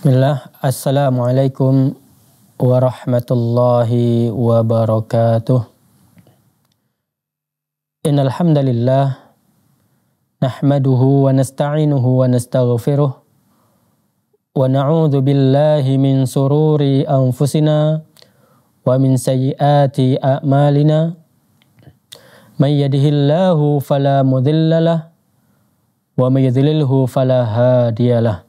Bismillah, Assalamualaikum warahmatullahi wabarakatuh. Innalhamdalillah, nahmaduhu wa nasta'inuhu wa nastaghfiruh, wa na'udhu billahi min sururi anfusina wa min sayyiati a'malina. Man yadihillahu fala mudhillalah, wa man yudhlilhu fala hadiyalah.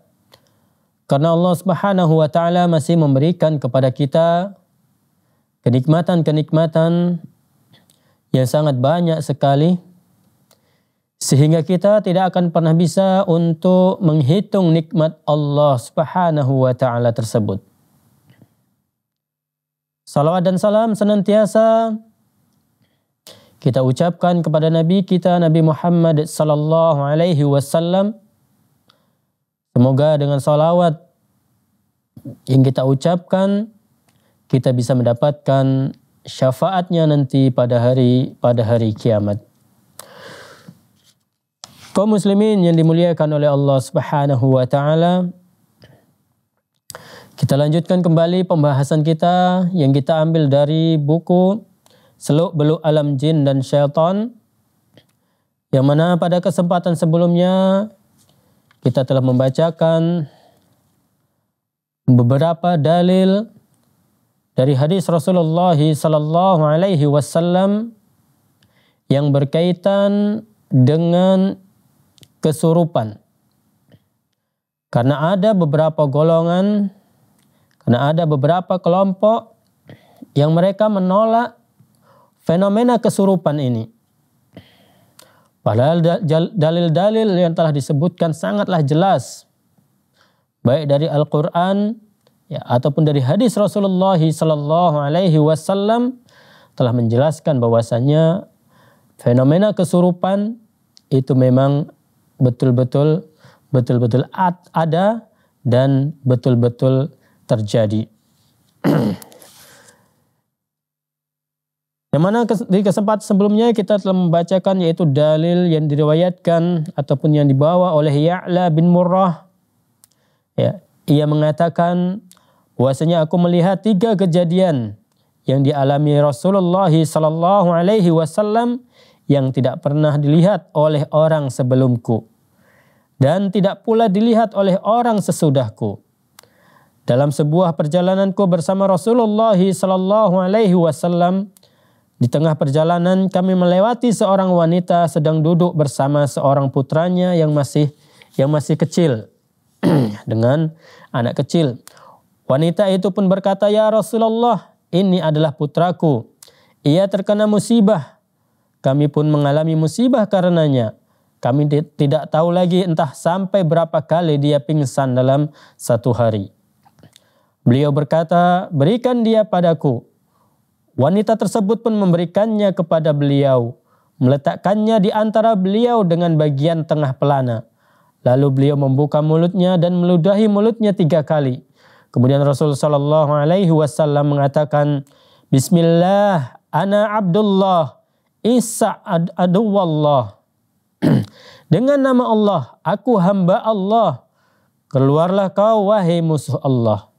karena Allah Subhanahu wa taala masih memberikan kepada kita kenikmatan-kenikmatan yang sangat banyak sekali sehingga kita tidak akan pernah bisa untuk menghitung nikmat Allah Subhanahu wa taala tersebut. Salawat dan salam senantiasa kita ucapkan kepada nabi kita Nabi Muhammad sallallahu alaihi wasallam Semoga dengan salawat yang kita ucapkan, kita bisa mendapatkan syafaatnya nanti pada hari pada hari kiamat. Kau muslimin yang dimuliakan oleh Allah Subhanahu wa taala, kita lanjutkan kembali pembahasan kita yang kita ambil dari buku Seluk Beluk Alam Jin dan Syaitan yang mana pada kesempatan sebelumnya kita telah membacakan beberapa dalil dari hadis Rasulullah sallallahu alaihi wasallam yang berkaitan dengan kesurupan. Karena ada beberapa golongan, karena ada beberapa kelompok yang mereka menolak fenomena kesurupan ini. Padahal dalil-dalil yang telah disebutkan sangatlah jelas. Baik dari Al-Quran ya, ataupun dari hadis Rasulullah Sallallahu Alaihi Wasallam telah menjelaskan bahwasannya fenomena kesurupan itu memang betul-betul betul-betul ada dan betul-betul terjadi. Yang mana di kesempatan sebelumnya kita telah membacakan yaitu dalil yang diriwayatkan ataupun yang dibawa oleh Ya'la bin Murrah. Ya, ia mengatakan bahwasanya aku melihat tiga kejadian yang dialami Rasulullah sallallahu alaihi wasallam yang tidak pernah dilihat oleh orang sebelumku dan tidak pula dilihat oleh orang sesudahku. Dalam sebuah perjalananku bersama Rasulullah sallallahu alaihi wasallam, di tengah perjalanan kami melewati seorang wanita sedang duduk bersama seorang putranya yang masih yang masih kecil dengan anak kecil. Wanita itu pun berkata, "Ya Rasulullah, ini adalah putraku. Ia terkena musibah. Kami pun mengalami musibah karenanya. Kami tidak tahu lagi entah sampai berapa kali dia pingsan dalam satu hari." Beliau berkata, "Berikan dia padaku." Wanita tersebut pun memberikannya kepada beliau, meletakkannya di antara beliau dengan bagian tengah pelana. Lalu beliau membuka mulutnya dan meludahi mulutnya tiga kali. Kemudian Rasul Shallallahu Alaihi Wasallam mengatakan, Bismillah, ana Abdullah, Isa ad aduwallah. Dengan nama Allah, aku hamba Allah. Keluarlah kau wahai musuh Allah.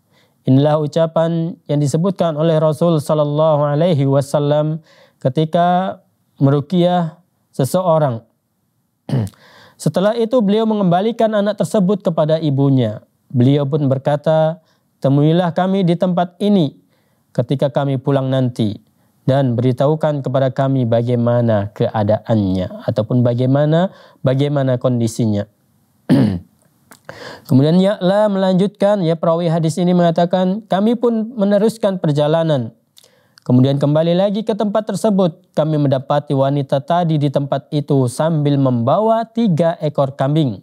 Inilah ucapan yang disebutkan oleh Rasul Sallallahu Alaihi Wasallam ketika merukiah seseorang. Setelah itu beliau mengembalikan anak tersebut kepada ibunya. Beliau pun berkata, temuilah kami di tempat ini ketika kami pulang nanti dan beritahukan kepada kami bagaimana keadaannya ataupun bagaimana bagaimana kondisinya. Kemudian Ya'la melanjutkan, ya perawi hadis ini mengatakan, kami pun meneruskan perjalanan. Kemudian kembali lagi ke tempat tersebut, kami mendapati wanita tadi di tempat itu sambil membawa tiga ekor kambing.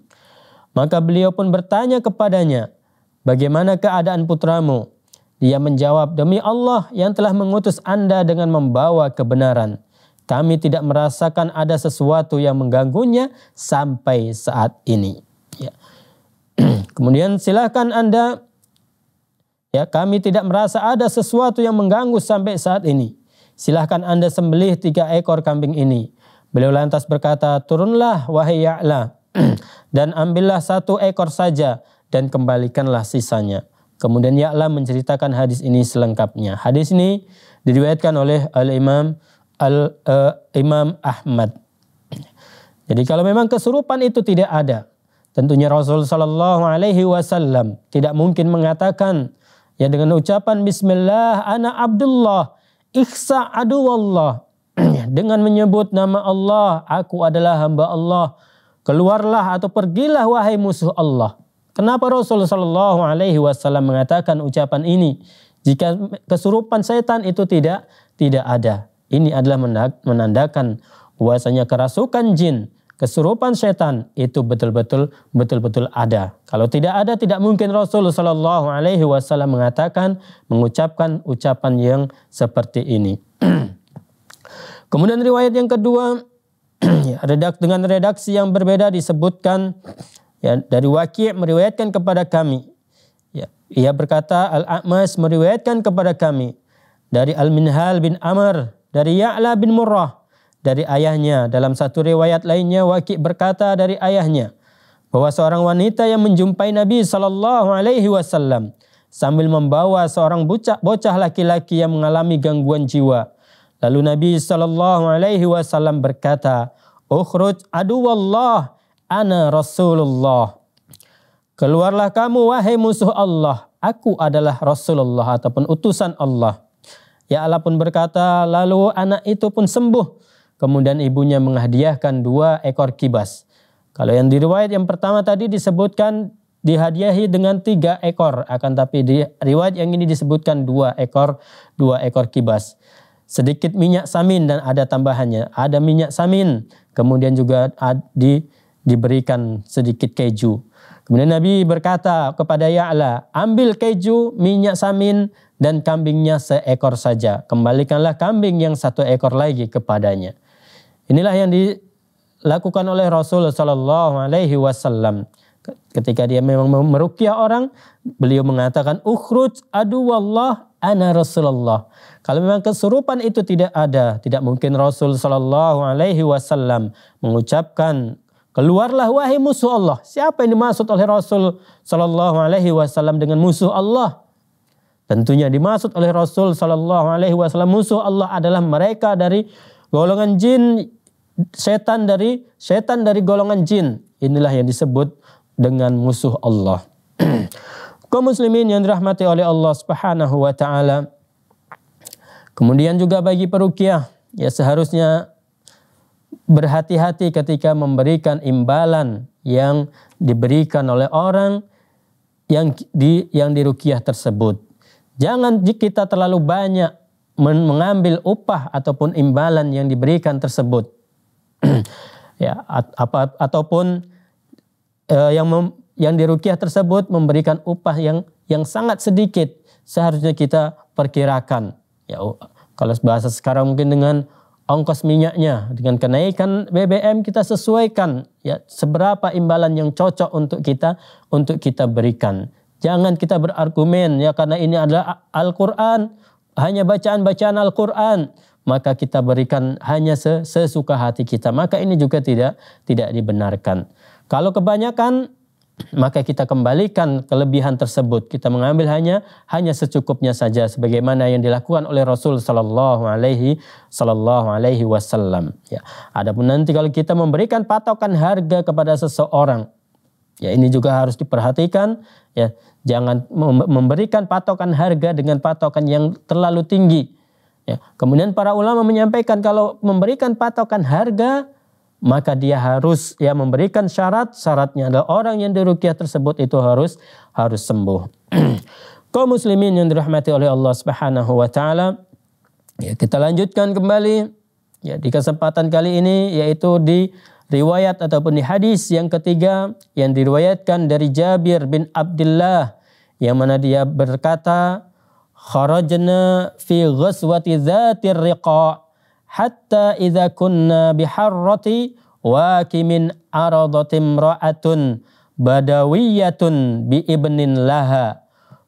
Maka beliau pun bertanya kepadanya, bagaimana keadaan putramu? Dia menjawab, demi Allah yang telah mengutus anda dengan membawa kebenaran. Kami tidak merasakan ada sesuatu yang mengganggunya sampai saat ini. Ya. Kemudian silahkan Anda, ya kami tidak merasa ada sesuatu yang mengganggu sampai saat ini. Silahkan Anda sembelih tiga ekor kambing ini. Beliau lantas berkata, turunlah wahai Ya'la dan ambillah satu ekor saja dan kembalikanlah sisanya. Kemudian Ya'la menceritakan hadis ini selengkapnya. Hadis ini diriwayatkan oleh Al-Imam Al, eh, Imam Ahmad. Jadi kalau memang kesurupan itu tidak ada, Tentunya Rasul Shallallahu Alaihi Wasallam tidak mungkin mengatakan ya dengan ucapan Bismillah, anak Abdullah, Iksa Allah, dengan menyebut nama Allah, aku adalah hamba Allah. Keluarlah atau pergilah wahai musuh Allah. Kenapa Rasul Shallallahu Alaihi Wasallam mengatakan ucapan ini? Jika kesurupan setan itu tidak tidak ada. Ini adalah menandakan bahwasanya kerasukan jin kesurupan setan itu betul-betul betul-betul ada. Kalau tidak ada tidak mungkin Rasul saw alaihi wasallam mengatakan mengucapkan ucapan yang seperti ini. Kemudian riwayat yang kedua ya, redak dengan redaksi yang berbeda disebutkan ya dari Waqi' meriwayatkan kepada kami. Ya, ia berkata Al-A'mas meriwayatkan kepada kami dari Al-Minhal bin Amr dari Ya'la bin Murrah dari ayahnya. Dalam satu riwayat lainnya Waki berkata dari ayahnya bahwa seorang wanita yang menjumpai Nabi Shallallahu Alaihi Wasallam sambil membawa seorang bocah, bocah laki-laki yang mengalami gangguan jiwa. Lalu Nabi Shallallahu Alaihi Wasallam berkata, "Ukhruj aduwallah, ana Rasulullah." Keluarlah kamu wahai musuh Allah, aku adalah Rasulullah ataupun utusan Allah. Ya Allah pun berkata, lalu anak itu pun sembuh Kemudian ibunya menghadiahkan dua ekor kibas. Kalau yang diriwayat yang pertama tadi disebutkan dihadiahi dengan tiga ekor, akan tapi di riwayat yang ini disebutkan dua ekor, dua ekor kibas. Sedikit minyak samin dan ada tambahannya, ada minyak samin, kemudian juga di, diberikan sedikit keju. Kemudian Nabi berkata kepada Ya'la, ambil keju, minyak samin, dan kambingnya seekor saja. Kembalikanlah kambing yang satu ekor lagi kepadanya. Inilah yang dilakukan oleh Rasul Shallallahu Alaihi Wasallam. Ketika dia memang merukyah orang, beliau mengatakan, "Ukhruj adu wallah ana Rasulullah." Kalau memang kesurupan itu tidak ada, tidak mungkin Rasul Shallallahu Alaihi Wasallam mengucapkan keluarlah wahai musuh Allah. Siapa yang dimaksud oleh Rasul Shallallahu Alaihi Wasallam dengan musuh Allah? Tentunya dimaksud oleh Rasul Shallallahu Alaihi Wasallam musuh Allah adalah mereka dari golongan jin setan dari setan dari golongan jin. Inilah yang disebut dengan musuh Allah. Kau muslimin yang dirahmati oleh Allah Subhanahu wa taala. Kemudian juga bagi perukiah, ya seharusnya berhati-hati ketika memberikan imbalan yang diberikan oleh orang yang di yang dirukiah tersebut. Jangan kita terlalu banyak mengambil upah ataupun imbalan yang diberikan tersebut. ya apa ataupun uh, yang mem, yang dirukiah tersebut memberikan upah yang yang sangat sedikit seharusnya kita perkirakan ya kalau bahasa sekarang mungkin dengan ongkos minyaknya dengan kenaikan BBM kita sesuaikan ya seberapa imbalan yang cocok untuk kita untuk kita berikan jangan kita berargumen ya karena ini adalah Al-Qur'an hanya bacaan-bacaan Al-Qur'an maka kita berikan hanya sesuka hati kita. Maka ini juga tidak tidak dibenarkan. Kalau kebanyakan maka kita kembalikan kelebihan tersebut. Kita mengambil hanya hanya secukupnya saja sebagaimana yang dilakukan oleh Rasul sallallahu alaihi sallallahu alaihi wasallam. Ya. Adapun nanti kalau kita memberikan patokan harga kepada seseorang Ya ini juga harus diperhatikan ya. Jangan memberikan patokan harga dengan patokan yang terlalu tinggi Ya. Kemudian para ulama menyampaikan kalau memberikan patokan harga maka dia harus ya memberikan syarat syaratnya adalah orang yang dirukyah tersebut itu harus harus sembuh. Kau muslimin yang dirahmati oleh Allah Subhanahu wa taala. Ya, kita lanjutkan kembali ya di kesempatan kali ini yaitu di riwayat ataupun di hadis yang ketiga yang diriwayatkan dari Jabir bin Abdullah yang mana dia berkata خرجنا في غزوة ذات الرقاع حتى إذا كنا بحرة واكم أرضت امرأة بدوية بابن لها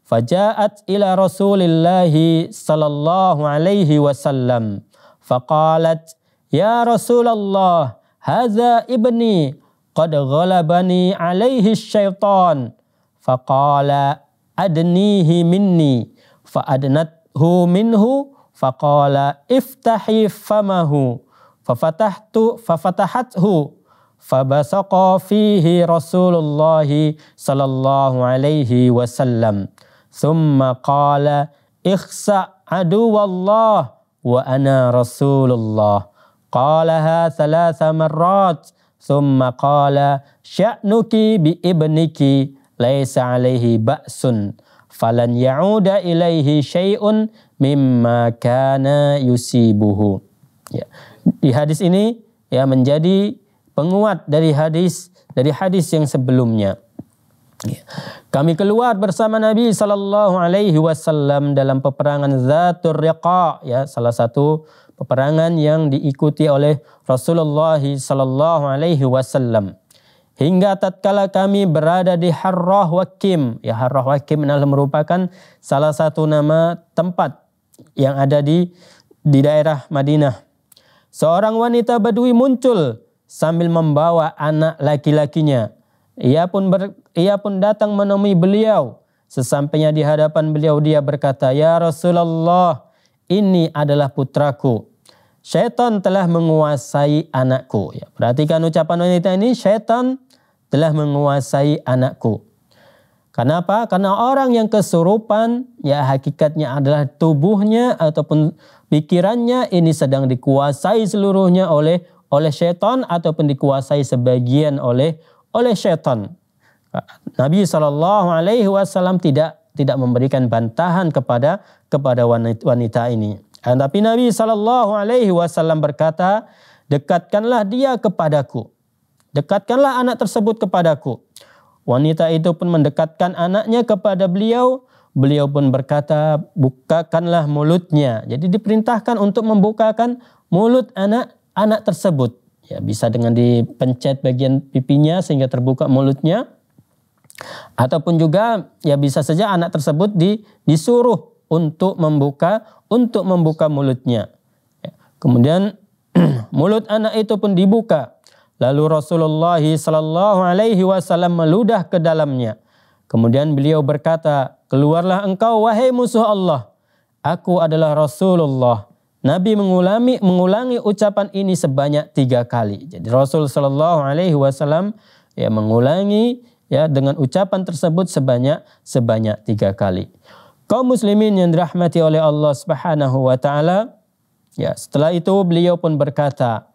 فجاءت إلى رسول الله صلى الله عليه وسلم فقالت يا رسول الله هذا ابني قد غلبني عليه الشيطان فقال أدنيه مني فأدنته منه فقال افتحي فمه ففتحت ففتحته فبصق فيه رسول الله صلى الله عليه وسلم ثم قال اخسأ عدو الله وأنا رسول الله قالها ثلاث مرات ثم قال شأنك بابنك ليس عليه بأس falan ya'uda ilaihi syai'un mimma kana yusibuhu. Ya. Di hadis ini ya menjadi penguat dari hadis dari hadis yang sebelumnya. Ya. Kami keluar bersama Nabi Sallallahu Alaihi Wasallam dalam peperangan Zatur Riqa, ya salah satu peperangan yang diikuti oleh Rasulullah Sallallahu Alaihi Wasallam. Hingga tatkala kami berada di Harrah Wakim. Ya Harrah Wakim adalah merupakan salah satu nama tempat yang ada di di daerah Madinah. Seorang wanita Badui muncul sambil membawa anak laki-lakinya. Ia pun ber, ia pun datang menemui beliau. Sesampainya di hadapan beliau dia berkata, "Ya Rasulullah, ini adalah putraku." Syaitan telah menguasai anakku. Ya, perhatikan ucapan wanita ini, syaitan telah menguasai anakku. Kenapa? Karena orang yang kesurupan ya hakikatnya adalah tubuhnya ataupun pikirannya ini sedang dikuasai seluruhnya oleh oleh setan ataupun dikuasai sebagian oleh oleh setan. Nabi Shallallahu Alaihi Wasallam tidak tidak memberikan bantahan kepada kepada wanita, wanita ini. Tapi Nabi Shallallahu Alaihi Wasallam berkata, dekatkanlah dia kepadaku Dekatkanlah anak tersebut kepadaku. Wanita itu pun mendekatkan anaknya kepada beliau. Beliau pun berkata, bukakanlah mulutnya. Jadi diperintahkan untuk membukakan mulut anak anak tersebut. Ya, bisa dengan dipencet bagian pipinya sehingga terbuka mulutnya. Ataupun juga ya bisa saja anak tersebut di, disuruh untuk membuka untuk membuka mulutnya. Ya, kemudian mulut anak itu pun dibuka. Lalu Rasulullah Shallallahu Alaihi Wasallam meludah ke dalamnya. Kemudian beliau berkata, keluarlah engkau wahai musuh Allah. Aku adalah Rasulullah. Nabi mengulangi, mengulangi ucapan ini sebanyak tiga kali. Jadi Rasul Shallallahu Alaihi Wasallam ya mengulangi ya dengan ucapan tersebut sebanyak sebanyak tiga kali. Kaum muslimin yang dirahmati oleh Allah Subhanahu wa taala, ya setelah itu beliau pun berkata,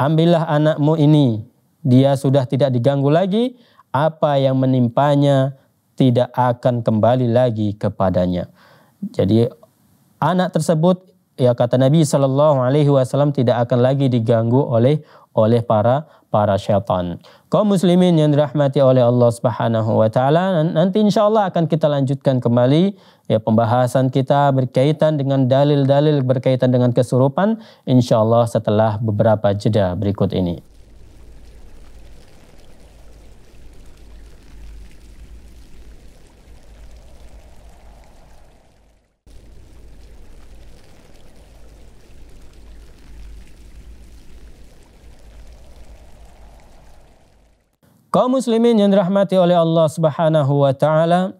ambillah anakmu ini, dia sudah tidak diganggu lagi, apa yang menimpanya tidak akan kembali lagi kepadanya. Jadi anak tersebut ya kata Nabi Shallallahu Alaihi Wasallam tidak akan lagi diganggu oleh oleh para para syaitan. Kaum muslimin yang dirahmati oleh Allah Subhanahu wa taala nanti insya Allah akan kita lanjutkan kembali Ya, pembahasan kita berkaitan dengan dalil-dalil berkaitan dengan kesurupan insyaallah setelah beberapa jeda berikut ini. Kaum muslimin yang dirahmati oleh Allah Subhanahu wa taala,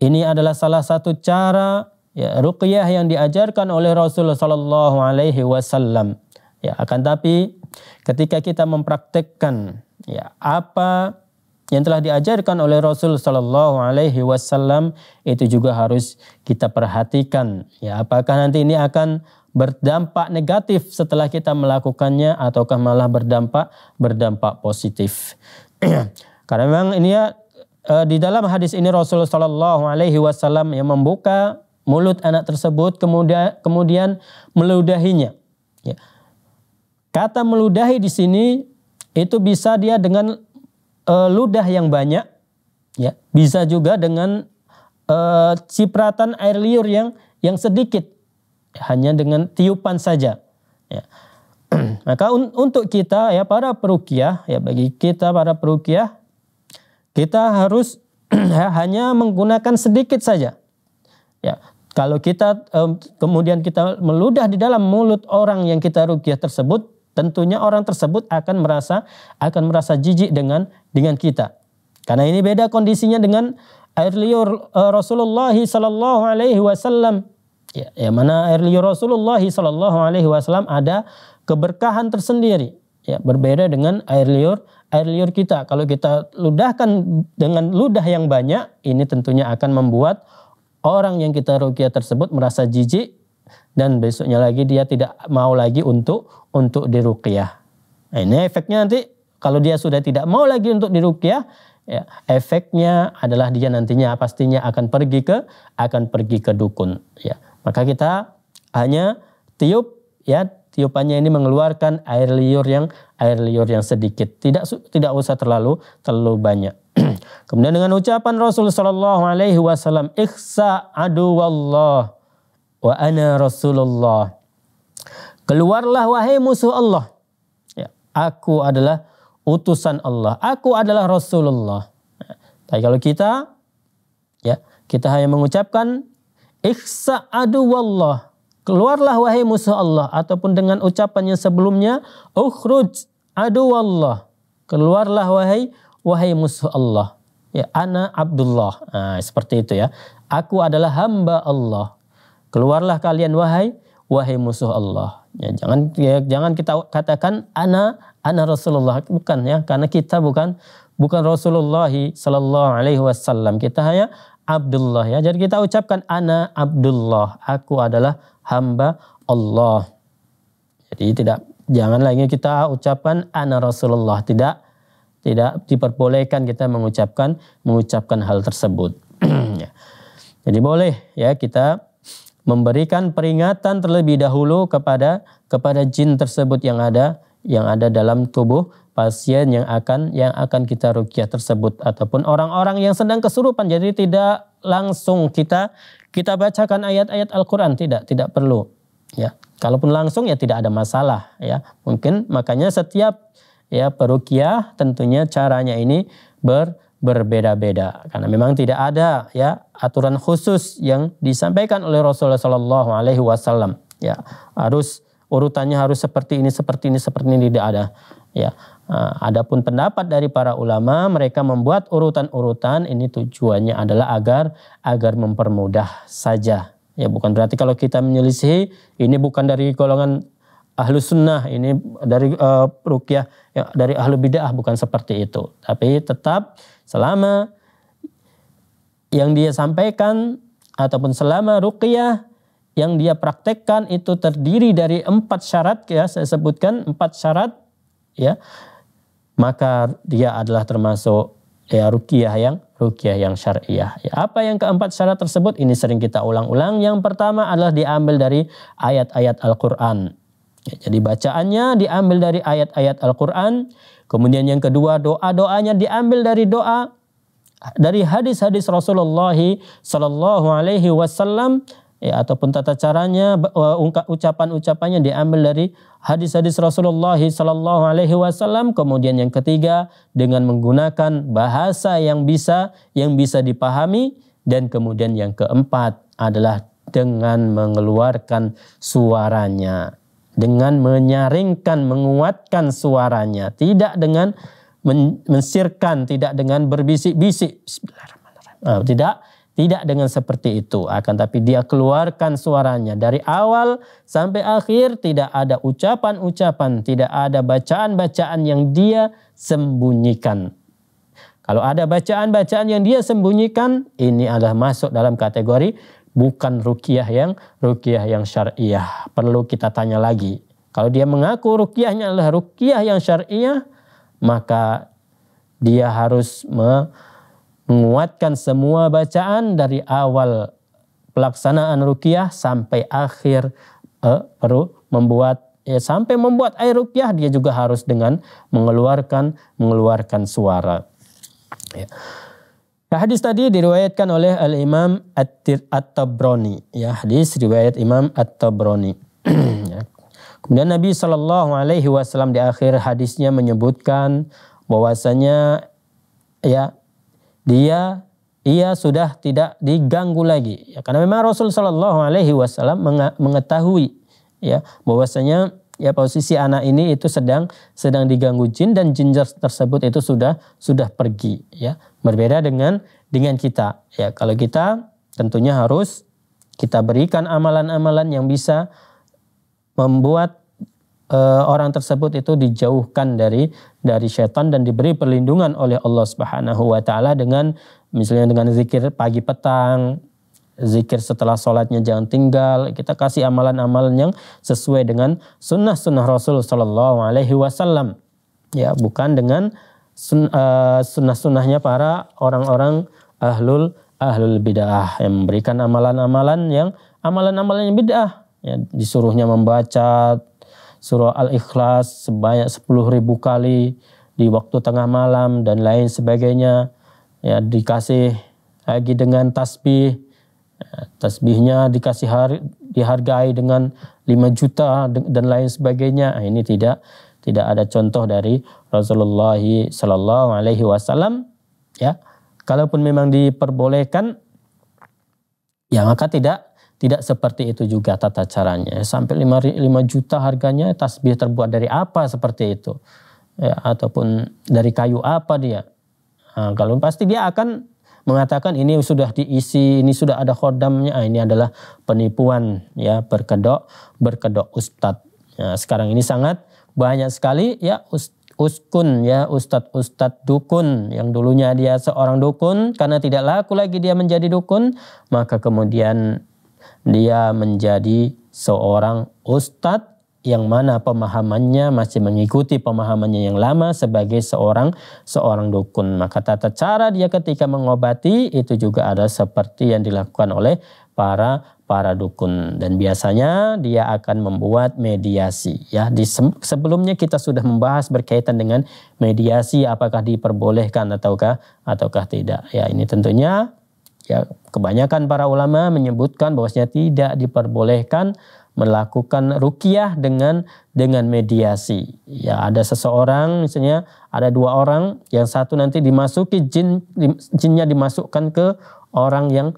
ini adalah salah satu cara ya, ruqyah yang diajarkan oleh Rasul Shallallahu Alaihi Wasallam. Ya, akan tapi ketika kita mempraktekkan ya apa yang telah diajarkan oleh Rasul Shallallahu Alaihi Wasallam itu juga harus kita perhatikan. Ya, apakah nanti ini akan berdampak negatif setelah kita melakukannya ataukah malah berdampak berdampak positif? Karena memang ini ya Eh, di dalam hadis ini Rasulullah Shallallahu Alaihi Wasallam yang membuka mulut anak tersebut kemudian kemudian meludahinya. Ya. Kata meludahi di sini itu bisa dia dengan e, ludah yang banyak, ya bisa juga dengan e, cipratan air liur yang yang sedikit, hanya dengan tiupan saja. Ya. Maka un, untuk kita ya para perukiah ya bagi kita para perukiah kita harus hanya menggunakan sedikit saja. Ya, kalau kita kemudian kita meludah di dalam mulut orang yang kita rugi tersebut, tentunya orang tersebut akan merasa akan merasa jijik dengan dengan kita. Karena ini beda kondisinya dengan air liur eh, Rasulullah Sallallahu Alaihi Wasallam. Ya, ya mana air liur Rasulullah Sallallahu Alaihi Wasallam ada keberkahan tersendiri. Ya, berbeda dengan air liur air liur kita. Kalau kita ludahkan dengan ludah yang banyak, ini tentunya akan membuat orang yang kita rugi tersebut merasa jijik dan besoknya lagi dia tidak mau lagi untuk untuk diruqyah. Nah, ini efeknya nanti kalau dia sudah tidak mau lagi untuk diruqyah, ya, efeknya adalah dia nantinya pastinya akan pergi ke akan pergi ke dukun, ya. Maka kita hanya tiup ya tiupannya ini mengeluarkan air liur yang air liur yang sedikit. Tidak tidak usah terlalu terlalu banyak. Kemudian dengan ucapan Rasul Shallallahu Alaihi Wasallam, "Iksa adu Allah, wa ana Rasulullah." Keluarlah wahai musuh Allah. Ya, aku adalah utusan Allah. Aku adalah Rasulullah. Nah, tapi kalau kita, ya kita hanya mengucapkan Ikhsa adu Allah. Keluarlah wahai musuh Allah ataupun dengan ucapan yang sebelumnya ukhruj adu Allah. Keluarlah wahai wahai musuh Allah. Ya, ana Abdullah. Nah, seperti itu ya. Aku adalah hamba Allah. Keluarlah kalian wahai wahai musuh Allah. Ya, jangan ya, jangan kita katakan ana ana Rasulullah bukan ya karena kita bukan bukan Rasulullah sallallahu alaihi wasallam. Kita hanya Abdullah ya. Jadi kita ucapkan ana Abdullah, aku adalah hamba Allah. Jadi tidak jangan lagi kita ucapkan ana Rasulullah, tidak tidak diperbolehkan kita mengucapkan mengucapkan hal tersebut. Ya. Jadi boleh ya kita memberikan peringatan terlebih dahulu kepada kepada jin tersebut yang ada yang ada dalam tubuh pasien yang akan yang akan kita rukyah tersebut ataupun orang-orang yang sedang kesurupan. Jadi tidak langsung kita kita bacakan ayat-ayat Al-Qur'an tidak tidak perlu ya. Kalaupun langsung ya tidak ada masalah ya. Mungkin makanya setiap ya perukiah tentunya caranya ini ber berbeda-beda karena memang tidak ada ya aturan khusus yang disampaikan oleh Rasulullah Shallallahu Alaihi Wasallam ya harus urutannya harus seperti ini seperti ini seperti ini tidak ada ya Nah, adapun pendapat dari para ulama, mereka membuat urutan-urutan ini tujuannya adalah agar agar mempermudah saja. Ya bukan berarti kalau kita menyelisih ini bukan dari golongan ahlu sunnah, ini dari uh, rukyah ya, dari ahlu bid'ah bukan seperti itu. Tapi tetap selama yang dia sampaikan ataupun selama rukyah yang dia praktekkan itu terdiri dari empat syarat ya saya sebutkan empat syarat ya maka dia adalah termasuk ya rukiah yang rukiah yang syariah. Ya, apa yang keempat syarat tersebut ini sering kita ulang-ulang. Yang pertama adalah diambil dari ayat-ayat Al-Qur'an. Ya, jadi bacaannya diambil dari ayat-ayat Al-Qur'an. Kemudian yang kedua doa-doanya diambil dari doa dari hadis-hadis Rasulullah sallallahu alaihi wasallam ya, ataupun tata caranya e, ucapan-ucapannya diambil dari hadis-hadis Rasulullah Sallallahu Alaihi Wasallam kemudian yang ketiga dengan menggunakan bahasa yang bisa yang bisa dipahami dan kemudian yang keempat adalah dengan mengeluarkan suaranya dengan menyaringkan menguatkan suaranya tidak dengan mensirkan tidak dengan berbisik-bisik eh, tidak tidak dengan seperti itu, akan tapi dia keluarkan suaranya dari awal sampai akhir tidak ada ucapan-ucapan, tidak ada bacaan-bacaan yang dia sembunyikan. Kalau ada bacaan-bacaan yang dia sembunyikan, ini adalah masuk dalam kategori bukan rukiah yang rukiah yang syariah. Perlu kita tanya lagi. Kalau dia mengaku rukiahnya adalah rukiah yang syariah, maka dia harus me, menguatkan semua bacaan dari awal pelaksanaan rukyah sampai akhir eh, perlu membuat ya sampai membuat air rukyah dia juga harus dengan mengeluarkan mengeluarkan suara. Ya. Hadis tadi diriwayatkan oleh Al Imam At-Tabrani ya hadis riwayat Imam At-Tabrani. Ya. Kemudian Nabi Shallallahu Alaihi Wasallam di akhir hadisnya menyebutkan bahwasanya ya dia ia sudah tidak diganggu lagi. Ya, karena memang Rasul Shallallahu Alaihi Wasallam mengetahui ya bahwasanya ya posisi anak ini itu sedang sedang diganggu jin dan jin tersebut itu sudah sudah pergi ya berbeda dengan dengan kita ya kalau kita tentunya harus kita berikan amalan-amalan yang bisa membuat uh, orang tersebut itu dijauhkan dari dari setan dan diberi perlindungan oleh Allah Subhanahu wa taala dengan misalnya dengan zikir pagi petang, zikir setelah sholatnya jangan tinggal. Kita kasih amalan-amalan yang sesuai dengan sunnah-sunnah Rasul Shallallahu Alaihi Wasallam. Ya, bukan dengan eh, sunnah-sunnahnya para orang-orang ahlul ahlul bid'ah yang memberikan amalan-amalan yang amalan-amalan yang bid'ah. Ya, disuruhnya membaca surah Al-Ikhlas sebanyak sepuluh ribu kali di waktu tengah malam dan lain sebagainya. Ya, dikasih lagi dengan tasbih. Ya, tasbihnya dikasih hari, dihargai dengan 5 juta dan lain sebagainya. Nah, ini tidak tidak ada contoh dari Rasulullah Sallallahu Alaihi Wasallam. Ya, kalaupun memang diperbolehkan, ya maka tidak tidak seperti itu juga tata caranya. Sampai 5, 5 juta harganya tasbih terbuat dari apa seperti itu. Ya, ataupun dari kayu apa dia. Nah, kalau pasti dia akan mengatakan ini sudah diisi, ini sudah ada khodamnya. Nah, ini adalah penipuan ya berkedok, berkedok ustad Nah, sekarang ini sangat banyak sekali ya ustad uskun ya ustadz-ustadz dukun yang dulunya dia seorang dukun karena tidak laku lagi dia menjadi dukun maka kemudian dia menjadi seorang ustadz yang mana pemahamannya masih mengikuti pemahamannya yang lama sebagai seorang seorang dukun. Maka tata cara dia ketika mengobati itu juga ada seperti yang dilakukan oleh para para dukun dan biasanya dia akan membuat mediasi ya di sebelumnya kita sudah membahas berkaitan dengan mediasi apakah diperbolehkan ataukah ataukah tidak ya ini tentunya Ya, kebanyakan para ulama menyebutkan bahwasanya tidak diperbolehkan melakukan rukiah dengan dengan mediasi. Ya, ada seseorang misalnya ada dua orang, yang satu nanti dimasuki jin jinnya dimasukkan ke orang yang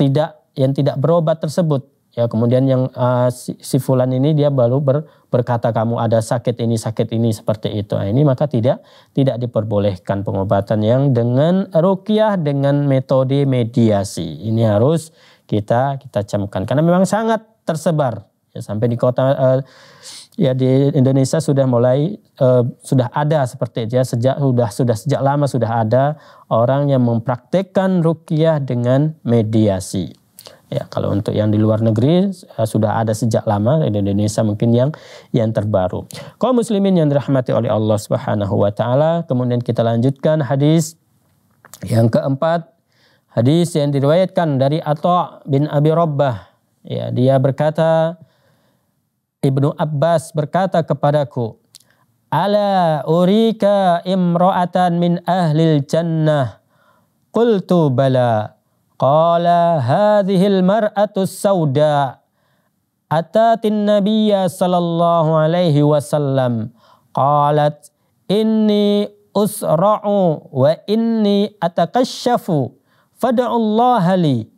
tidak yang tidak berobat tersebut Ya, kemudian yang uh, si, si fulan ini dia baru ber, berkata kamu ada sakit ini sakit ini seperti itu. Nah, ini maka tidak tidak diperbolehkan pengobatan yang dengan rukyah dengan metode mediasi. Ini harus kita kita camkan karena memang sangat tersebar ya sampai di kota uh, ya di Indonesia sudah mulai uh, sudah ada seperti itu ya sejak sudah sudah sejak lama sudah ada orang yang mempraktekkan rukyah dengan mediasi. Ya, kalau untuk yang di luar negeri eh, sudah ada sejak lama di Indonesia mungkin yang yang terbaru. Kaum muslimin yang dirahmati oleh Allah Subhanahu wa taala, kemudian kita lanjutkan hadis yang keempat, hadis yang diriwayatkan dari Atha bin Abi Rabbah. Ya, dia berkata Ibnu Abbas berkata kepadaku, "Ala urika imra'atan min ahli jannah?" Qultu bala Qala hadhil mar'atu sauda atatin nabiyya sallallahu alaihi wasallam qalat inni usra'u wa inni atakashafu fada'ullaha li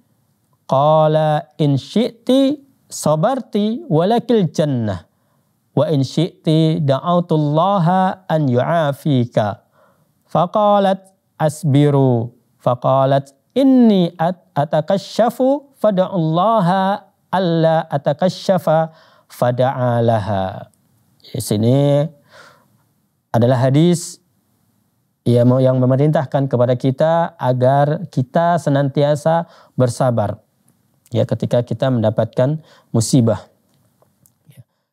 qala in syi'ti sabarti walakil jannah wa in syi'ti da'autullaha an yu'afika faqalat asbiru faqalat inni at atakasyafu fada'allaha alla atakashafa fada'alaha. Di sini adalah hadis yang memerintahkan kepada kita agar kita senantiasa bersabar ya ketika kita mendapatkan musibah.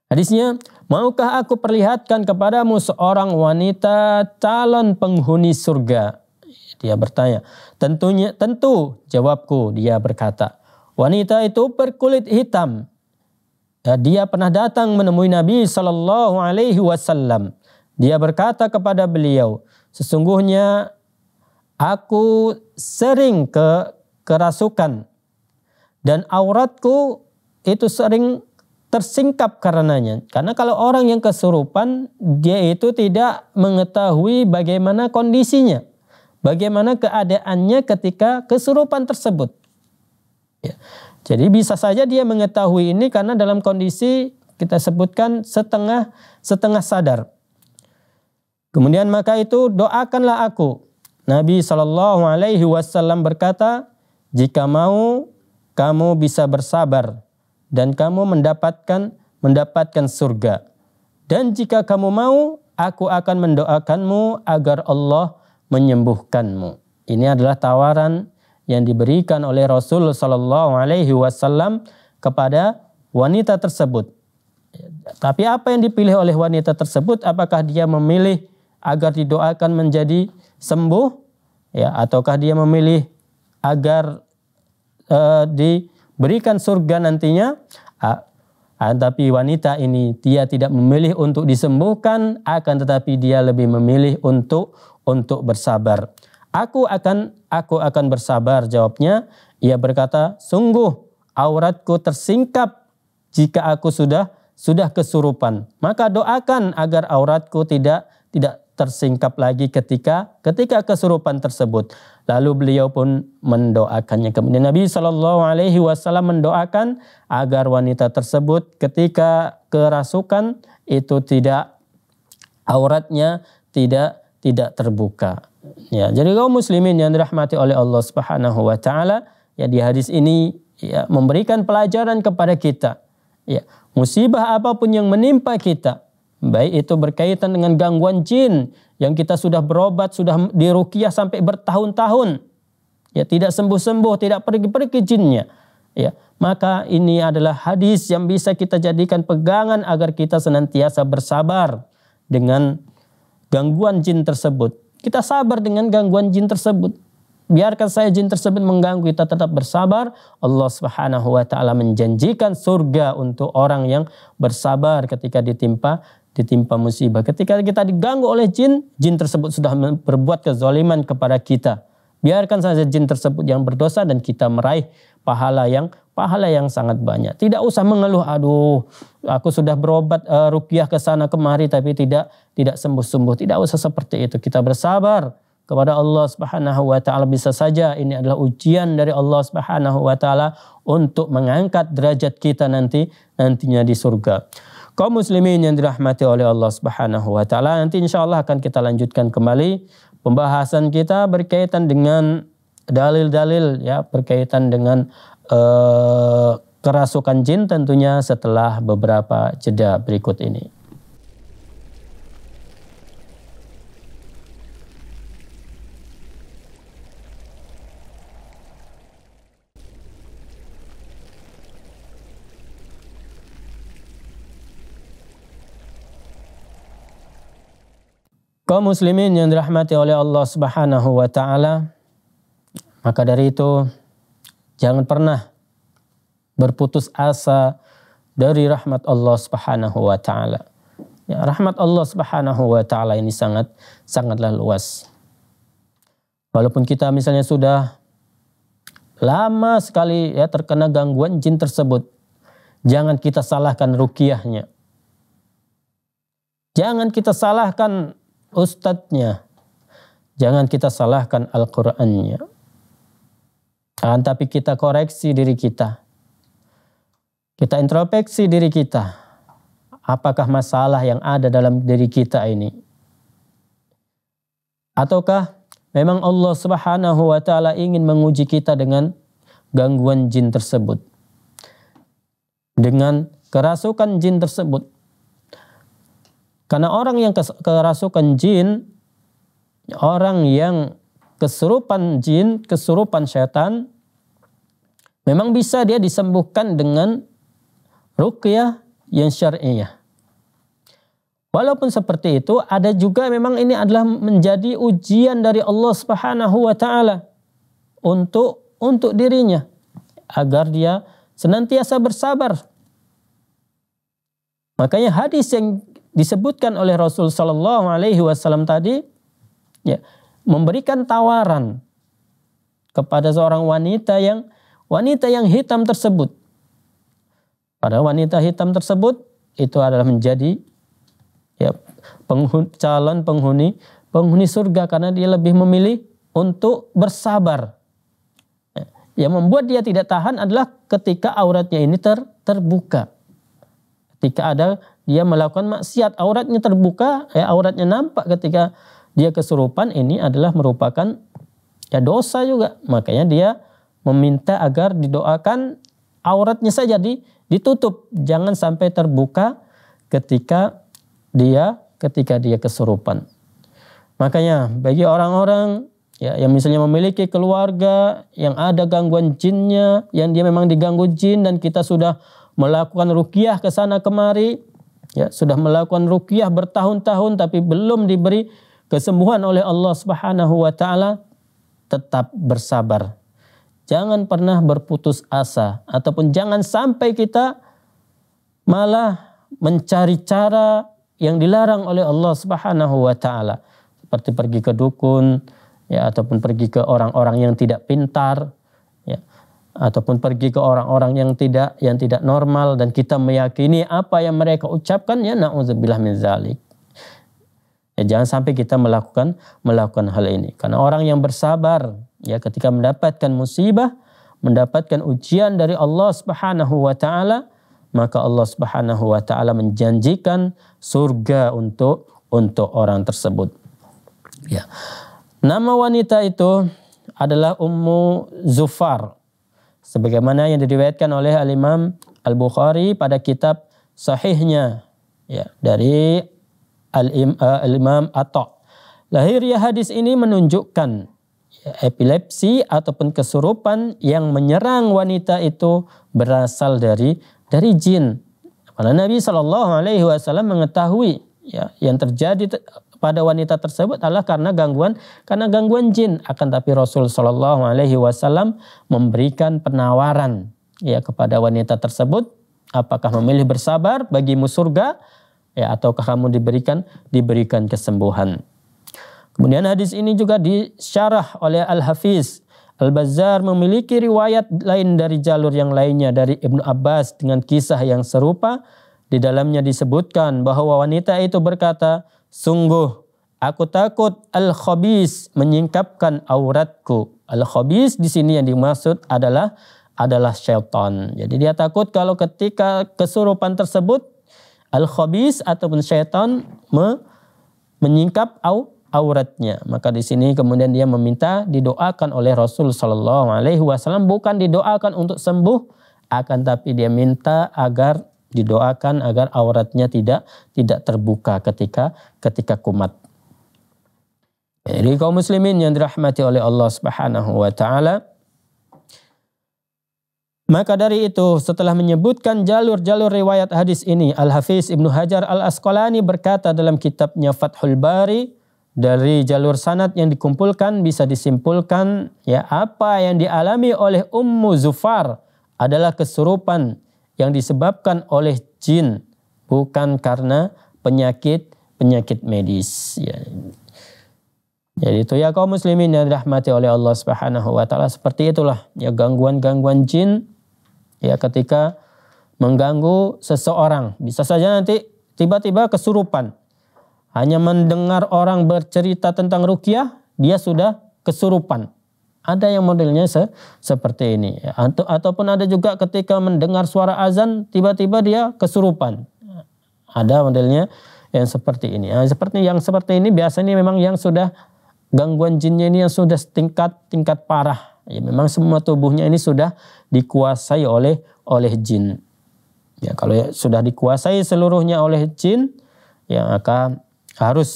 Hadisnya, maukah aku perlihatkan kepadamu seorang wanita calon penghuni surga dia bertanya, tentunya tentu jawabku. Dia berkata, wanita itu berkulit hitam. Eh, dia pernah datang menemui Nabi Shallallahu Alaihi Wasallam. Dia berkata kepada beliau, sesungguhnya aku sering ke kerasukan dan auratku itu sering tersingkap karenanya. Karena kalau orang yang kesurupan, dia itu tidak mengetahui bagaimana kondisinya bagaimana keadaannya ketika kesurupan tersebut. Ya. Jadi bisa saja dia mengetahui ini karena dalam kondisi kita sebutkan setengah setengah sadar. Kemudian maka itu doakanlah aku. Nabi Shallallahu Alaihi Wasallam berkata, jika mau kamu bisa bersabar dan kamu mendapatkan mendapatkan surga. Dan jika kamu mau, aku akan mendoakanmu agar Allah menyembuhkanmu. Ini adalah tawaran yang diberikan oleh Rasul Shallallahu Alaihi Wasallam kepada wanita tersebut. Tapi apa yang dipilih oleh wanita tersebut? Apakah dia memilih agar didoakan menjadi sembuh, ya, ataukah dia memilih agar e, diberikan surga nantinya? A, a, tapi wanita ini dia tidak memilih untuk disembuhkan, akan tetapi dia lebih memilih untuk untuk bersabar. Aku akan aku akan bersabar jawabnya. Ia berkata, "Sungguh auratku tersingkap jika aku sudah sudah kesurupan. Maka doakan agar auratku tidak tidak tersingkap lagi ketika ketika kesurupan tersebut. Lalu beliau pun mendoakannya. Kemudian Nabi Shallallahu Alaihi Wasallam mendoakan agar wanita tersebut ketika kerasukan itu tidak auratnya tidak tidak terbuka. Ya, jadi kaum muslimin yang dirahmati oleh Allah Subhanahu wa taala, ya di hadis ini ya memberikan pelajaran kepada kita. Ya, musibah apapun yang menimpa kita, baik itu berkaitan dengan gangguan jin yang kita sudah berobat, sudah dirukiah sampai bertahun-tahun. Ya, tidak sembuh-sembuh, tidak pergi-pergi jinnya. Ya, maka ini adalah hadis yang bisa kita jadikan pegangan agar kita senantiasa bersabar dengan gangguan jin tersebut, kita sabar dengan gangguan jin tersebut. Biarkan saya jin tersebut mengganggu kita tetap bersabar. Allah Subhanahu wa taala menjanjikan surga untuk orang yang bersabar ketika ditimpa ditimpa musibah. Ketika kita diganggu oleh jin, jin tersebut sudah berbuat kezaliman kepada kita. Biarkan saja jin tersebut yang berdosa dan kita meraih pahala yang pahala yang sangat banyak. Tidak usah mengeluh, aduh, aku sudah berobat uh, eh, rukyah ke sana kemari tapi tidak tidak sembuh-sembuh. Tidak usah seperti itu. Kita bersabar kepada Allah Subhanahu wa taala bisa saja ini adalah ujian dari Allah Subhanahu wa taala untuk mengangkat derajat kita nanti nantinya di surga. Kaum muslimin yang dirahmati oleh Allah Subhanahu wa taala nanti insyaallah akan kita lanjutkan kembali Pembahasan kita berkaitan dengan dalil-dalil ya berkaitan dengan eh, kerasukan jin tentunya setelah beberapa jeda berikut ini. Kaum muslimin yang dirahmati oleh Allah Subhanahu wa taala, maka dari itu jangan pernah berputus asa dari rahmat Allah Subhanahu wa taala. Ya, rahmat Allah Subhanahu wa taala ini sangat sangatlah luas. Walaupun kita misalnya sudah lama sekali ya terkena gangguan jin tersebut, jangan kita salahkan rukiahnya. Jangan kita salahkan ustadznya. Jangan kita salahkan Al-Qur'annya. Nah, tapi kita koreksi diri kita. Kita introspeksi diri kita. Apakah masalah yang ada dalam diri kita ini? Ataukah memang Allah Subhanahu wa taala ingin menguji kita dengan gangguan jin tersebut? Dengan kerasukan jin tersebut? Karena orang yang kerasukan jin, orang yang kesurupan jin, kesurupan setan, memang bisa dia disembuhkan dengan rukyah yang syar'iyah. Walaupun seperti itu, ada juga memang ini adalah menjadi ujian dari Allah Subhanahu wa taala untuk untuk dirinya agar dia senantiasa bersabar. Makanya hadis yang disebutkan oleh Rasul Shallallahu Alaihi Wasallam tadi, ya memberikan tawaran kepada seorang wanita yang wanita yang hitam tersebut. Pada wanita hitam tersebut itu adalah menjadi ya penghuni, calon penghuni penghuni surga karena dia lebih memilih untuk bersabar. Ya, yang membuat dia tidak tahan adalah ketika auratnya ini ter, terbuka ketika ada dia melakukan maksiat auratnya terbuka ya auratnya nampak ketika dia kesurupan ini adalah merupakan ya dosa juga makanya dia meminta agar didoakan auratnya saja di, ditutup jangan sampai terbuka ketika dia ketika dia kesurupan makanya bagi orang-orang ya yang misalnya memiliki keluarga yang ada gangguan jinnya yang dia memang diganggu jin dan kita sudah melakukan rukiah ke sana kemari, ya sudah melakukan rukiah bertahun-tahun tapi belum diberi kesembuhan oleh Allah Subhanahu wa taala, tetap bersabar. Jangan pernah berputus asa ataupun jangan sampai kita malah mencari cara yang dilarang oleh Allah Subhanahu wa taala seperti pergi ke dukun ya ataupun pergi ke orang-orang yang tidak pintar ataupun pergi ke orang-orang yang tidak yang tidak normal dan kita meyakini apa yang mereka ucapkan ya naudzubillah min zalik. Ya, jangan sampai kita melakukan melakukan hal ini karena orang yang bersabar ya ketika mendapatkan musibah, mendapatkan ujian dari Allah Subhanahu wa taala, maka Allah Subhanahu wa taala menjanjikan surga untuk untuk orang tersebut. Ya. Nama wanita itu adalah Ummu Zufar sebagaimana yang diriwayatkan oleh al-Imam Al-Bukhari pada kitab sahihnya ya dari eh, al-Imam uh, al Atta. Lahirnya hadis ini menunjukkan ya, epilepsi ataupun kesurupan yang menyerang wanita itu berasal dari dari jin. Karena Nabi Shallallahu Alaihi Wasallam mengetahui ya yang terjadi kepada wanita tersebut adalah karena gangguan karena gangguan jin akan tapi Rasul Shallallahu alaihi wasallam memberikan penawaran ya kepada wanita tersebut apakah memilih bersabar bagi surga ya ataukah kamu diberikan diberikan kesembuhan kemudian hadis ini juga disyarah oleh Al Hafiz Al-Bazzar memiliki riwayat lain dari jalur yang lainnya dari Ibnu Abbas dengan kisah yang serupa di dalamnya disebutkan bahwa wanita itu berkata, Sungguh, aku takut al-khabis menyingkapkan auratku. Al-khabis di sini yang dimaksud adalah adalah syaitan. Jadi dia takut kalau ketika kesurupan tersebut al-khabis ataupun syaitan me, menyingkap au, auratnya. Maka di sini kemudian dia meminta didoakan oleh Rasul Shallallahu alaihi wasallam bukan didoakan untuk sembuh akan tapi dia minta agar didoakan agar auratnya tidak tidak terbuka ketika ketika kumat. Jadi ya. kaum muslimin yang dirahmati oleh Allah Subhanahu wa taala maka dari itu setelah menyebutkan jalur-jalur riwayat hadis ini Al-Hafiz Ibnu Hajar Al-Asqalani berkata dalam kitabnya Fathul Bari dari jalur sanat yang dikumpulkan bisa disimpulkan ya apa yang dialami oleh Ummu Zufar adalah kesurupan yang disebabkan oleh jin bukan karena penyakit penyakit medis ya. Jadi itu ya kaum muslimin yang dirahmati oleh Allah Subhanahu wa taala seperti itulah ya gangguan-gangguan jin ya ketika mengganggu seseorang bisa saja nanti tiba-tiba kesurupan hanya mendengar orang bercerita tentang rukyah dia sudah kesurupan ada yang modelnya se seperti ini. Atau, ataupun ada juga ketika mendengar suara azan tiba-tiba dia kesurupan. Ada modelnya yang seperti ini. Nah, seperti yang seperti ini biasanya memang yang sudah gangguan jinnya ini yang sudah tingkat tingkat parah. Ya, memang semua tubuhnya ini sudah dikuasai oleh oleh jin. Ya, kalau ya, sudah dikuasai seluruhnya oleh jin, ya akan harus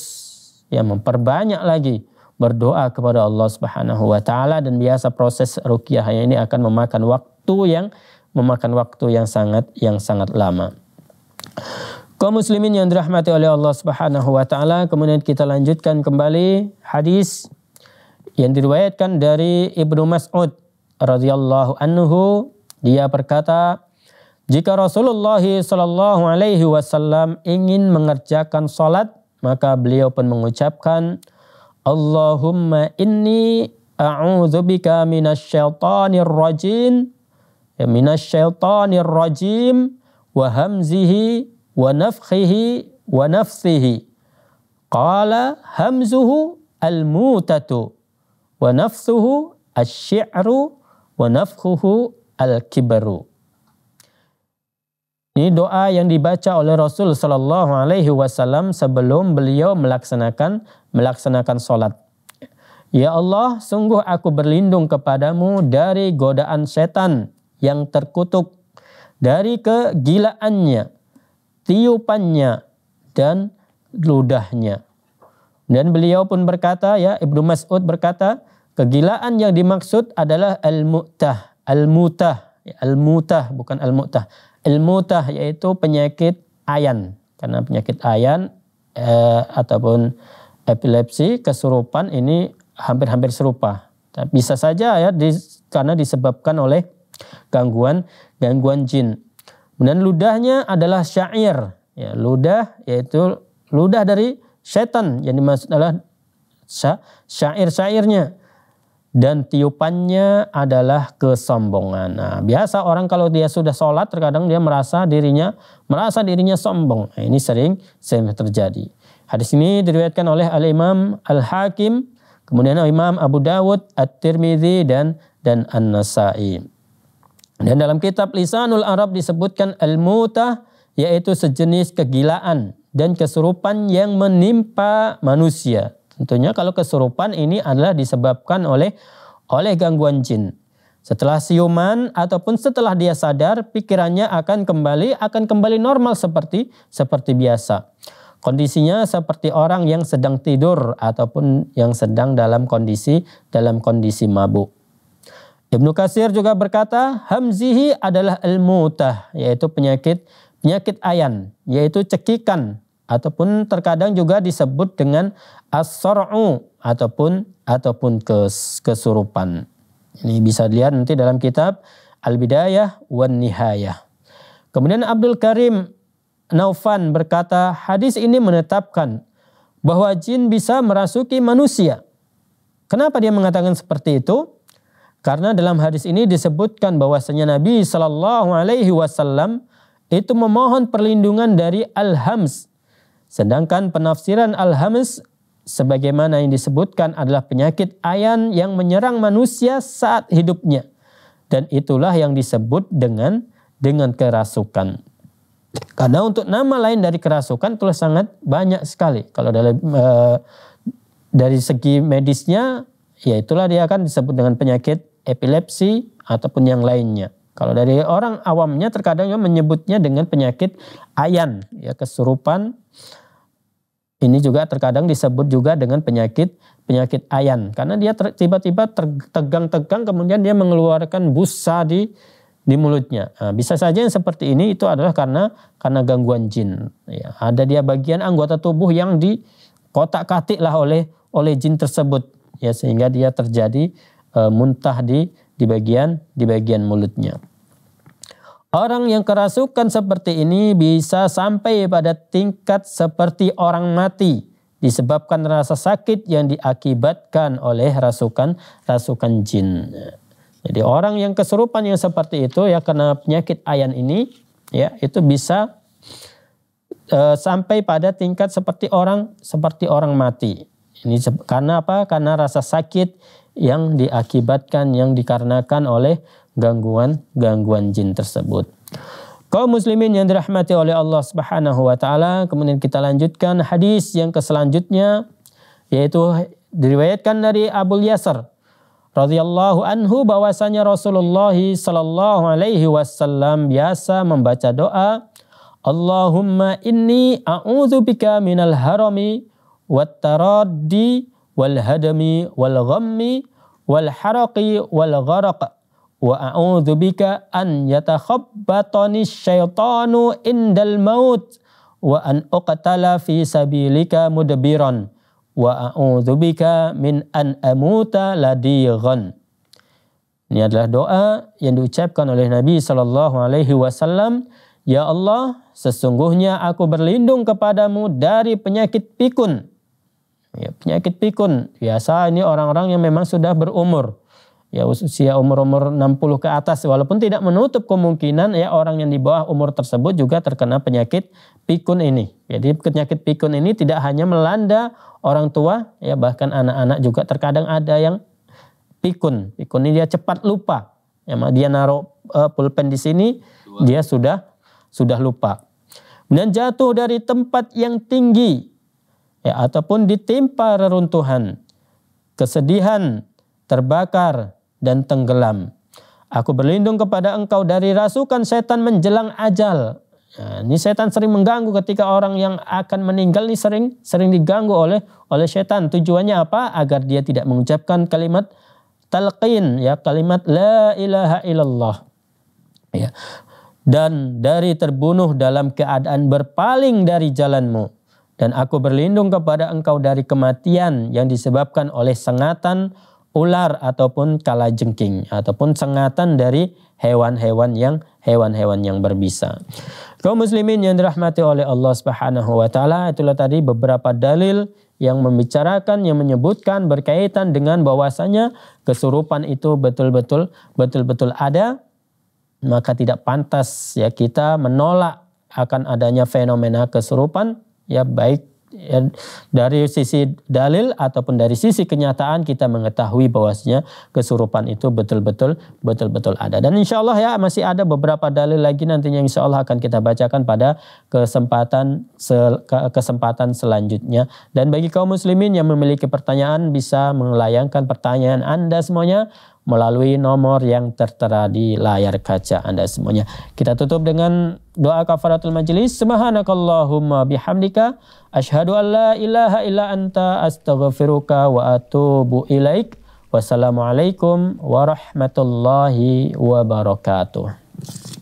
ya memperbanyak lagi berdoa kepada Allah Subhanahu wa taala dan biasa proses ruqyah ini akan memakan waktu yang memakan waktu yang sangat yang sangat lama. Kaum muslimin yang dirahmati oleh Allah Subhanahu wa taala, kemudian kita lanjutkan kembali hadis yang diriwayatkan dari Ibnu Mas'ud radhiyallahu anhu, dia berkata, jika Rasulullah Shallallahu alaihi wasallam ingin mengerjakan salat, maka beliau pun mengucapkan, اللهم إني أعوذ بك من الشيطان الرجيم من الشيطان الرجيم وهمزه ونفخه ونفسه قال همزه الموتة ونفسه الشعر ونفخه الكبر Ini doa yang dibaca oleh Rasul Shallallahu Alaihi Wasallam sebelum beliau melaksanakan melaksanakan sholat. Ya Allah, sungguh aku berlindung kepadamu dari godaan setan yang terkutuk, dari kegilaannya, tiupannya, dan ludahnya. Dan beliau pun berkata, ya Ibnu Mas'ud berkata, kegilaan yang dimaksud adalah al-mu'tah, al-mutah, Al-mutah bukan al-mutah. Al-mutah yaitu penyakit ayan. Karena penyakit ayan eh, ataupun epilepsi, kesurupan ini hampir-hampir serupa. Bisa saja ya di, karena disebabkan oleh gangguan gangguan jin. Kemudian ludahnya adalah syair. Ya, ludah yaitu ludah dari setan yang dimaksud adalah syair-syairnya dan tiupannya adalah kesombongan. Nah, biasa orang kalau dia sudah sholat terkadang dia merasa dirinya merasa dirinya sombong. Nah, ini sering sering terjadi. Hadis ini diriwayatkan oleh Al Imam Al Hakim, kemudian Al Imam Abu Dawud, At-Tirmidzi dan dan An-Nasa'i. Dan dalam kitab Lisanul Arab disebutkan al-mutah yaitu sejenis kegilaan dan kesurupan yang menimpa manusia. Tentunya kalau kesurupan ini adalah disebabkan oleh oleh gangguan jin. Setelah siuman ataupun setelah dia sadar, pikirannya akan kembali akan kembali normal seperti seperti biasa. Kondisinya seperti orang yang sedang tidur ataupun yang sedang dalam kondisi dalam kondisi mabuk. Ibnu Kasir juga berkata, hamzihi adalah al-mutah, yaitu penyakit penyakit ayan, yaitu cekikan ataupun terkadang juga disebut dengan asoru ataupun ataupun kes, kesurupan. Ini bisa dilihat nanti dalam kitab Al-Bidayah wan Nihayah. Kemudian Abdul Karim Naufan berkata, hadis ini menetapkan bahwa jin bisa merasuki manusia. Kenapa dia mengatakan seperti itu? Karena dalam hadis ini disebutkan bahwasanya Nabi Shallallahu alaihi wasallam itu memohon perlindungan dari al-hams, Sedangkan penafsiran al-hamas sebagaimana yang disebutkan adalah penyakit ayan yang menyerang manusia saat hidupnya. Dan itulah yang disebut dengan dengan kerasukan. Karena untuk nama lain dari kerasukan telah sangat banyak sekali. Kalau dari e, eh, dari segi medisnya, ya itulah dia akan disebut dengan penyakit epilepsi ataupun yang lainnya. Kalau dari orang awamnya terkadang menyebutnya dengan penyakit ayan, ya kesurupan ini juga terkadang disebut juga dengan penyakit penyakit ayan karena dia tiba-tiba ter, tegang tegang kemudian dia mengeluarkan busa di di mulutnya. Nah, bisa saja yang seperti ini itu adalah karena karena gangguan jin. Ya, ada dia bagian anggota tubuh yang di kotak katik lah oleh oleh jin tersebut ya sehingga dia terjadi e, muntah di di bagian di bagian mulutnya. Orang yang kerasukan seperti ini bisa sampai pada tingkat seperti orang mati disebabkan rasa sakit yang diakibatkan oleh rasukan rasukan jin. Jadi orang yang kesurupan yang seperti itu ya karena penyakit ayan ini ya itu bisa e, sampai pada tingkat seperti orang seperti orang mati. Ini karena apa? Karena rasa sakit yang diakibatkan yang dikarenakan oleh gangguan-gangguan jin tersebut. Kaum muslimin yang dirahmati oleh Allah Subhanahu wa taala, kemudian kita lanjutkan hadis yang keselanjutnya yaitu diriwayatkan dari Abu Yasar radhiyallahu anhu bahwasanya Rasulullah sallallahu alaihi wasallam biasa membaca doa Allahumma inni bika minal harami wat taraddi wal hadami wal ghammi wal haraqi wal gharaq Wa a'udzu bika an yatakhabbatani syaitanu indal maut wa an uqtala fi sabilika mudbiran wa a'udzu bika min an amuta ladighan. Ini adalah doa yang diucapkan oleh Nabi saw alaihi wasallam, "Ya Allah, sesungguhnya aku berlindung kepadamu dari penyakit pikun." Ya, penyakit pikun biasa ini orang-orang yang memang sudah berumur ya usia umur-umur 60 ke atas walaupun tidak menutup kemungkinan ya orang yang di bawah umur tersebut juga terkena penyakit pikun ini. Jadi penyakit pikun ini tidak hanya melanda orang tua ya bahkan anak-anak juga terkadang ada yang pikun. Pikun ini dia cepat lupa. Ya dia naruh uh, pulpen di sini Dua. dia sudah sudah lupa. Kemudian jatuh dari tempat yang tinggi ya ataupun ditimpa reruntuhan, kesedihan, terbakar, dan tenggelam. Aku berlindung kepada engkau dari rasukan setan menjelang ajal. Nah, ini setan sering mengganggu ketika orang yang akan meninggal ini sering sering diganggu oleh oleh setan. Tujuannya apa? Agar dia tidak mengucapkan kalimat talqin ya kalimat la ilaha illallah. Ya. Dan dari terbunuh dalam keadaan berpaling dari jalanmu. Dan aku berlindung kepada engkau dari kematian yang disebabkan oleh sengatan ular ataupun kalajengking ataupun sengatan dari hewan-hewan yang hewan-hewan yang berbisa. Kaum muslimin yang dirahmati oleh Allah Subhanahu wa taala, itulah tadi beberapa dalil yang membicarakan yang menyebutkan berkaitan dengan bahwasanya kesurupan itu betul-betul betul-betul ada maka tidak pantas ya kita menolak akan adanya fenomena kesurupan ya baik ya, dari sisi dalil ataupun dari sisi kenyataan kita mengetahui bahwasanya kesurupan itu betul-betul betul-betul ada. Dan insya Allah ya masih ada beberapa dalil lagi nantinya insya Allah akan kita bacakan pada kesempatan sel, kesempatan selanjutnya. Dan bagi kaum muslimin yang memiliki pertanyaan bisa melayangkan pertanyaan Anda semuanya melalui nomor yang tertera di layar kaca Anda semuanya. Kita tutup dengan doa kafaratul majelis. Subhanakallahumma bihamdika asyhadu an la ilaha illa anta astaghfiruka wa atubu ilaik. Wassalamualaikum warahmatullahi wabarakatuh.